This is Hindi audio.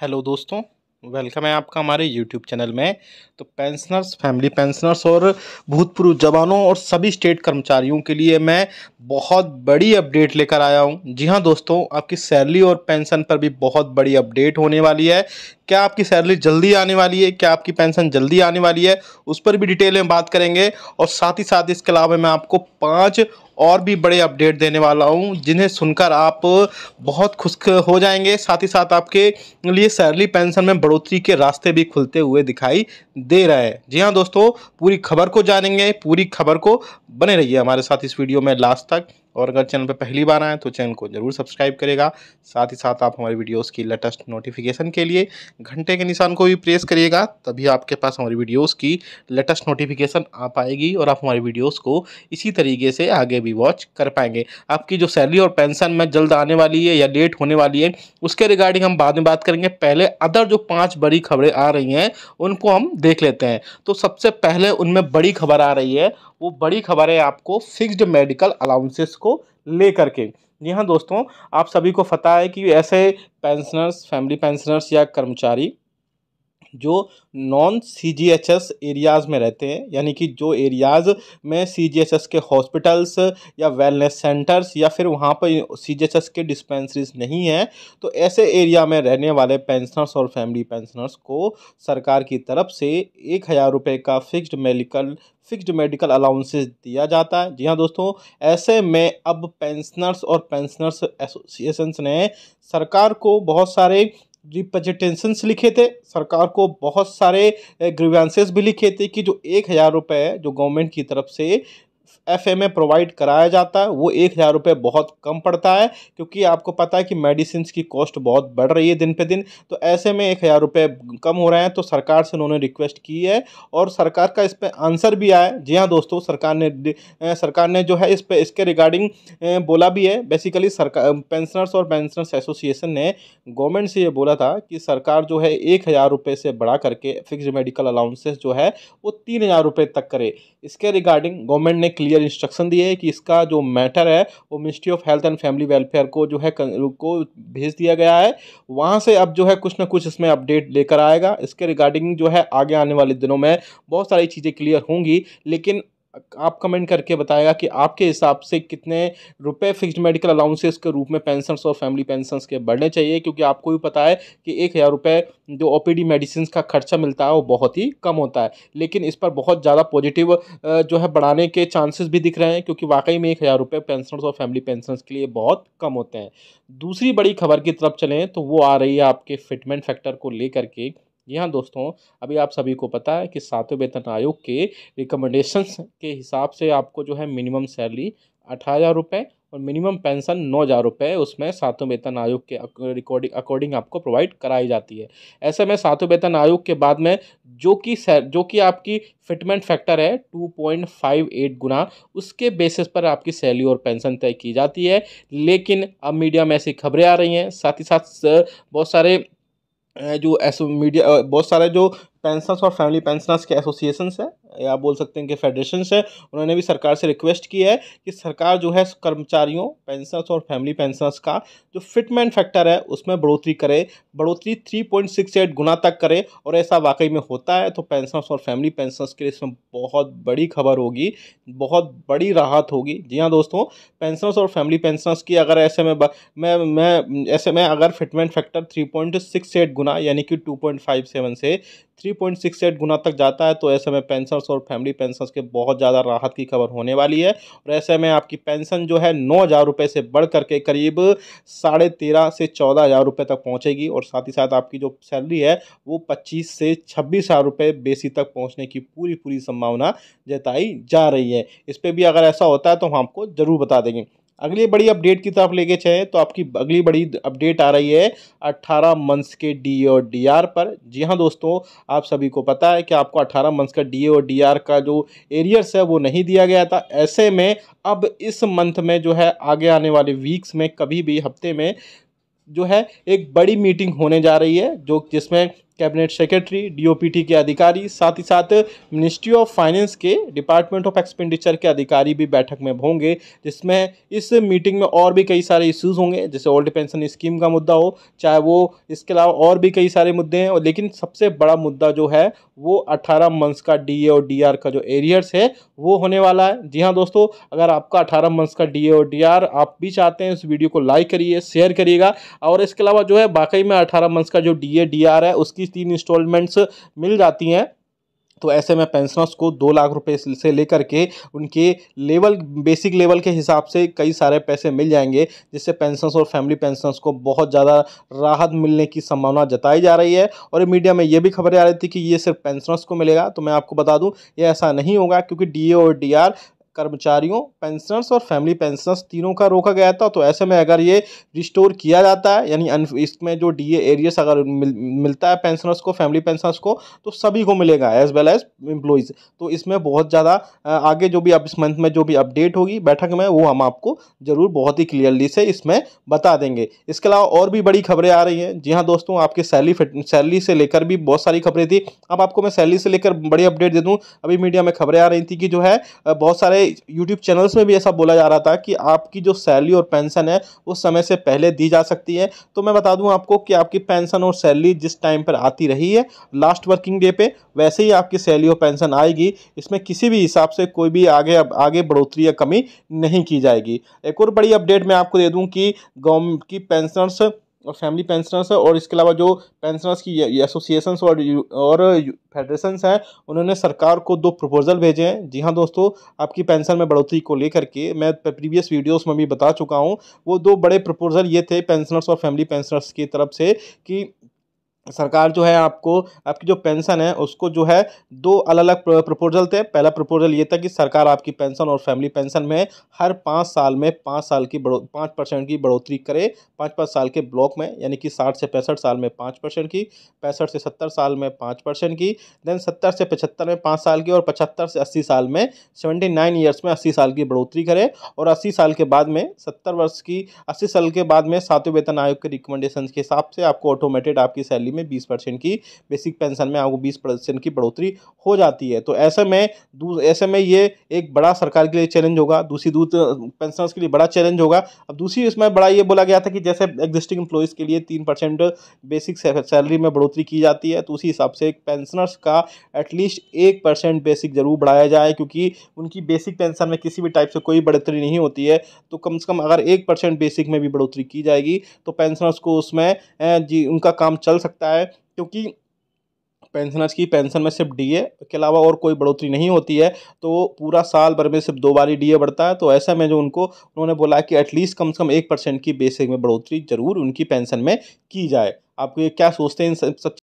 हेलो दोस्तों वेलकम है आपका हमारे यूट्यूब चैनल में तो पेंशनर्स फैमिली पेंशनर्स और भूतपूर्व जवानों और सभी स्टेट कर्मचारियों के लिए मैं बहुत बड़ी अपडेट लेकर आया हूं जी हां दोस्तों आपकी सैलरी और पेंशन पर भी बहुत बड़ी अपडेट होने वाली है क्या आपकी सैलरी जल्दी आने वाली है क्या आपकी पेंशन जल्दी आने वाली है उस पर भी डिटेल में बात करेंगे और साथ ही साथ इसके अलावा मैं आपको पाँच और भी बड़े अपडेट देने वाला हूँ जिन्हें सुनकर आप बहुत खुश हो जाएंगे साथ ही साथ आपके लिए सैलरी पेंशन में बढ़ोतरी के रास्ते भी खुलते हुए दिखाई दे रहे हैं जी हाँ दोस्तों पूरी खबर को जानेंगे पूरी खबर को बने रहिए हमारे साथ इस वीडियो में लास्ट तक और अगर चैनल पर पहली बार आएँ तो चैनल को जरूर सब्सक्राइब करेगा साथ ही साथ आप हमारी वीडियोज़ की लेटेस्ट नोटिफिकेशन के लिए घंटे के निशान को भी प्रेस करिएगा तभी आपके पास हमारी वीडियोज़ की लेटेस्ट नोटिफिकेशन आ पाएगी और आप हमारी वीडियोज़ को इसी तरीके से आगे भी वॉच कर पाएंगे आपकी जो सैलरी और पेंशन में जल्द आने वाली है या लेट होने वाली है उसके रिगार्डिंग हम बाद में बात करेंगे पहले अदर जो पाँच बड़ी खबरें आ रही हैं उनको हम देख लेते हैं तो सबसे पहले उनमें बड़ी खबर आ रही है वो बड़ी खबर है आपको फिक्स्ड मेडिकल अलाउंसेस को ले करके जी हाँ दोस्तों आप सभी को पता है कि ऐसे पेंशनर्स फैमिली पेंशनर्स या कर्मचारी जो non C G H S areas में रहते हैं यानी कि जो एरियाज़ में सी जी एच एस के हॉस्पिटल्स या वेलनेस सेंटर्स या फिर वहाँ पर सी जी एच एस के डिस्पेंसरीज नहीं हैं तो ऐसे एरिया में रहने वाले पेंशनर्स और फैमिली पेंशनर्स को सरकार की तरफ से एक हज़ार रुपये का fixed medical fixed medical allowances दिया जाता है जी हाँ दोस्तों ऐसे में अब पेंशनर्स और पेंशनर्स एसोसिएशंस ने सरकार को बहुत सारे रिप्रेजेंटेशन लिखे थे सरकार को बहुत सारे ग्रीवेंसेस eh, भी लिखे थे कि जो एक हज़ार रुपये जो गवर्नमेंट की तरफ से एफ में प्रोवाइड कराया जाता है वो एक हज़ार रुपये बहुत कम पड़ता है क्योंकि आपको पता है कि मेडिसिन की कॉस्ट बहुत बढ़ रही है दिन पे दिन तो ऐसे में एक हज़ार रुपये कम हो रहे हैं तो सरकार से उन्होंने रिक्वेस्ट की है और सरकार का इस पर आंसर भी आया जी हाँ दोस्तों सरकार ने सरकार ने जो है इस पर इसके रिगार्डिंग बोला भी है बेसिकली सरकार पेंशनर्स और पेंशनर्स एसोसिएशन ने गवर्नमेंट से ये बोला था कि सरकार जो है एक हज़ार रुपये से बढ़ा करके फिक्स मेडिकल अलाउंसेस जो है वो तीन हज़ार रुपये तक करे इसके रिगार्डिंग गवर्नमेंट ने क्लियर इंस्ट्रक्शन दिए है कि इसका जो मैटर है वो ministry of health and family welfare को जो है को भेज दिया गया है वहाँ से अब जो है कुछ ना कुछ इसमें अपडेट लेकर आएगा इसके रिगार्डिंग जो है आगे आने वाले दिनों में बहुत सारी चीज़ें क्लियर होंगी लेकिन आप कमेंट करके बताएगा कि आपके हिसाब से कितने रुपए फिक्स्ड मेडिकल अलाउंसेस के रूप में पेंशन और फैमिली पेंशन के बढ़ने चाहिए क्योंकि आपको भी पता है कि एक हज़ार रुपये जो ओ पी मेडिसिन का खर्चा मिलता है वो बहुत ही कम होता है लेकिन इस पर बहुत ज़्यादा पॉजिटिव जो है बढ़ाने के चांसेस भी दिख रहे हैं क्योंकि वाकई में एक हज़ार रुपये पेंशनर्स और फैमिली पेंशन के लिए बहुत कम होते हैं दूसरी बड़ी खबर की तरफ चलें तो वो आ रही है आपके फिटमेंट फैक्टर को लेकर के जी हाँ दोस्तों अभी आप सभी को पता है कि सातवें वेतन आयोग के रिकमेंडेशंस के हिसाब से आपको जो है मिनिमम सैलरी अठारह हज़ार रुपये और मिनिमम पेंशन नौ हज़ार रुपये उसमें सातवें वेतन आयोग के रिकॉर्डिंग अकॉर्डिंग आपको प्रोवाइड कराई जाती है ऐसे में सातों वेतन आयोग के बाद में जो कि जो कि आपकी फिटमेंट फैक्टर है टू पॉइंट फाइव एट गुना उसके बेसिस पर आपकी सैलरी और पेंशन तय की जाती है लेकिन अब मीडिया में ऐसी खबरें आ रही हैं साथ ही साथ बहुत सारे जो एसो मीडिया बहुत सारे जो पेंशनर्स और फैमिली पेंशनर्स के एसोसिएशंस हैं या बोल सकते हैं कि फेडरेशन है उन्होंने भी सरकार से रिक्वेस्ट की है कि सरकार जो है कर्मचारियों पेंशनर्स और फैमिली पेंशनर्स का जो फिटमेंट फैक्टर है उसमें बढ़ोतरी करे बढ़ोतरी थ्री पॉइंट सिक्स एट गुना तक करे और ऐसा वाकई में होता है तो पेंशनर्स और फैमिली पेंशनर्स के लिए इसमें बहुत बड़ी खबर होगी बहुत बड़ी राहत होगी जी हाँ दोस्तों पेंशनर्स और फैमिली पेंशनर्स की अगर ऐसे में मैं मैं ऐसे में अगर fitment factor three point six eight गुना यानी कि टू पॉइंट फाइव सेवन से थ्री पॉइंट सिक्स एट गुना तक जाता है तो ऐसे में पेंशन पेंशनर्स और फैमिली पेंशनर्स के बहुत ज़्यादा राहत की खबर होने वाली है और ऐसे में आपकी पेंशन जो है नौ हज़ार रुपये से बढ़ करके करीब साढ़े तेरह से चौदह हज़ार रुपये तक पहुँचेगी और साथ ही साथ आपकी जो सैलरी है वो पच्चीस से छब्बीस हज़ार रुपये बेसी तक पहुँचने की पूरी पूरी संभावना जताई जा रही है इस पर भी अगर ऐसा होता है तो हम आपको ज़रूर बता देंगे अगली बड़ी अपडेट की तरफ लेके चलें तो आपकी अगली बड़ी अपडेट आ रही है 18 मंथ्स के डी और आर पर जी हाँ दोस्तों आप सभी को पता है कि आपको 18 मंथ्स का डी और आर का जो एरियर्स है वो नहीं दिया गया था ऐसे में अब इस मंथ में जो है आगे आने वाले वीक्स में कभी भी हफ्ते में जो है एक बड़ी मीटिंग होने जा रही है जो जिसमें कैबिनेट सेक्रेटरी डीओपीटी के अधिकारी साथ ही साथ मिनिस्ट्री ऑफ फाइनेंस के डिपार्टमेंट ऑफ एक्सपेंडिचर के अधिकारी भी बैठक में होंगे जिसमें इस मीटिंग में और भी कई सारे इश्यूज होंगे जैसे ओल्ड पेंशन स्कीम का मुद्दा हो चाहे वो इसके अलावा और भी कई सारे मुद्दे हैं लेकिन सबसे बड़ा मुद्दा जो है वो अट्ठारह मंथ्स का डी और डी का जो एरियर्स है वो होने वाला है जी हाँ दोस्तों अगर आपका अठारह मंथ्स का डी और डी आप भी चाहते हैं इस वीडियो को लाइक करिए शेयर करिएगा और इसके अलावा जो है वाकई में अठारह मंथ्स का जो डी ए है उसकी की तीन इंस्टॉलमेंट्स मिल जाती हैं तो ऐसे में पेंशनर्स को दो लाख रुपए से लेकर के उनके लेवल बेसिक लेवल के हिसाब से कई सारे पैसे मिल जाएंगे जिससे पेंशनर्स और फैमिली पेंशनर्स को बहुत ज़्यादा राहत मिलने की संभावना जताई जा रही है और मीडिया में ये भी खबरें आ रही थी कि ये सिर्फ पेंशनर्स को मिलेगा तो मैं आपको बता दूं ये ऐसा नहीं होगा क्योंकि डी और डी कर्मचारियों पेंशनर्स और फैमिली पेंशनर्स तीनों का रोका गया था तो ऐसे में अगर ये रिस्टोर किया जाता है यानी इसमें जो डी एरियस अगर मिल, मिलता है पेंशनर्स को फैमिली पेंशनर्स को तो सभी को मिलेगा एज वेल एज एम्प्लॉयज़ तो इसमें बहुत ज़्यादा आगे जो भी अब इस मंथ में जो भी अपडेट होगी बैठक में वो हम आपको ज़रूर बहुत ही क्लियरली से इसमें बता देंगे इसके अलावा और भी बड़ी खबरें आ रही हैं जी हाँ दोस्तों आपके सैलरी सैलरी से लेकर भी बहुत सारी खबरें थी अब आपको मैं सैलरी से लेकर बड़ी अपडेट दे दूँ अभी मीडिया में खबरें आ रही थी कि जो है बहुत सारे यूट्यूब चैनल्स में भी ऐसा बोला जा रहा था कि आपकी जो सैलरी और पेंशन है वो समय से पहले दी जा सकती है तो मैं बता दूं आपको कि आपकी पेंशन और सैलरी जिस टाइम पर आती रही है लास्ट वर्किंग डे पे वैसे ही आपकी सैलरी और पेंशन आएगी इसमें किसी भी हिसाब से कोई भी आगे आगे बढ़ोतरी या कमी नहीं की जाएगी एक और बड़ी अपडेट मैं आपको दे दूँ कि गवर्नमेंट की पेंशनर्स और फैमिली पेंशनर्स है और इसके अलावा जो पेंशनर्स की एसोसिएशंस और और फेडरेशंस हैं उन्होंने सरकार को दो प्रपोजल भेजे हैं जी हाँ दोस्तों आपकी पेंशन में बढ़ोतरी को लेकर के मैं प्रीवियस वीडियोस में भी बता चुका हूँ वो दो बड़े प्रपोजल ये थे पेंशनर्स और फैमिली पेंशनर्स की तरफ से कि सरकार जो है आपको आपकी जो पेंशन है उसको जो है दो अलग अलग प्रपोजल थे पहला प्रपोजल ये था कि सरकार आपकी पेंशन और फैमिली पेंशन में हर पाँच साल में पाँच साल की बढ़ो पाँच परसेंट की बढ़ोतरी करे पाँच पाँच साल के ब्लॉक में यानी कि साठ से पैंसठ साल में पाँच परसेंट की पैंसठ से सत्तर साल में पाँच परसेंट की देन सत्तर से पचहत्तर में पाँच साल की और पचहत्तर से अस्सी साल में सेवेंटी नाइन ईयर्स में अस्सी साल की बढ़ोतरी करे और अस्सी साल के बाद में सत्तर वर्ष की अस्सी साल के बाद में सातवें वेतन आयोग के रिकमेंडेशन के हिसाब से आपको ऑटोमेटेड आपकी सैलरी सैलरी में बीस परसेंट की बेसिक पेंशन में आपको बीस परसेंट की बढ़ोतरी हो जाती है तो ऐसे में ऐसे में ये एक बड़ा सरकार के लिए चैलेंज होगा दूसरी दूध पेंशनर्स के लिए बड़ा चैलेंज होगा अब दूसरी इसमें बड़ा ये बोला गया था कि जैसे एग्जिस्टिंग एम्प्लॉयज़ के लिए तीन बेसिक सैलरी में बढ़ोतरी की जाती है तो उसी हिसाब से एक पेंशनर्स का एटलीस्ट एक परसेंट बेसिक ज़रूर बढ़ाया जाए क्योंकि उनकी बेसिक पेंशन में किसी भी टाइप से कोई बढ़ोतरी नहीं होती है तो कम से कम अगर एक परसेंट बेसिक में भी बढ़ोतरी की जाएगी तो पेंशनर्स को उसमें जी उनका काम चल सकता है सकता है क्योंकि पेंशनर्स की पेंशन में सिर्फ डीए के अलावा और कोई बढ़ोतरी नहीं होती है तो पूरा साल भर में सिर्फ दो बार ही डीए बढ़ता है तो ऐसा में जो उनको उन्होंने बोला कि एटलीस्ट कम से कम एक परसेंट की बेसिक में बढ़ोतरी ज़रूर उनकी पेंशन में की जाए आप ये क्या सोचते हैं इन सब